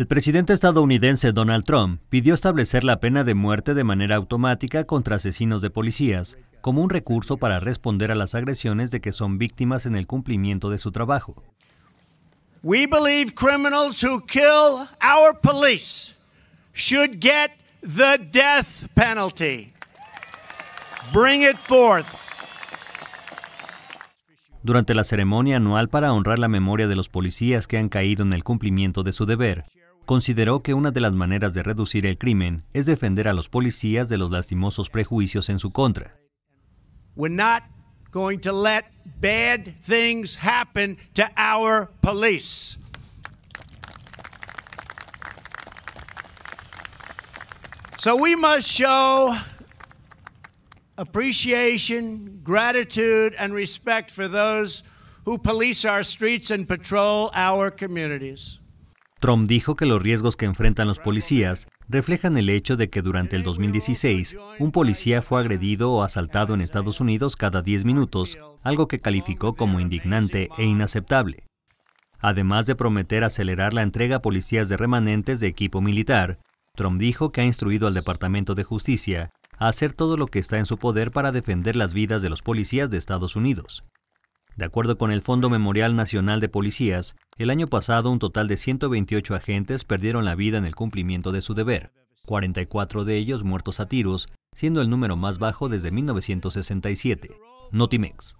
El presidente estadounidense Donald Trump pidió establecer la pena de muerte de manera automática contra asesinos de policías, como un recurso para responder a las agresiones de que son víctimas en el cumplimiento de su trabajo. We believe criminals who kill our police should get the death penalty. Bring it forth. Durante la ceremonia anual para honrar la memoria de los policías que han caído en el cumplimiento de su deber, consideró que una de las maneras de reducir el crimen es defender a los policías de los lastimosos prejuicios en su contra. We're not going to let bad things happen to our police. So we must show appreciation, gratitude, and respect for those who police our streets and patrol our communities. Trump dijo que los riesgos que enfrentan los policías reflejan el hecho de que durante el 2016 un policía fue agredido o asaltado en Estados Unidos cada 10 minutos, algo que calificó como indignante e inaceptable. Además de prometer acelerar la entrega a policías de remanentes de equipo militar, Trump dijo que ha instruido al Departamento de Justicia a hacer todo lo que está en su poder para defender las vidas de los policías de Estados Unidos. De acuerdo con el Fondo Memorial Nacional de Policías, el año pasado un total de 128 agentes perdieron la vida en el cumplimiento de su deber, 44 de ellos muertos a tiros, siendo el número más bajo desde 1967. Notimex.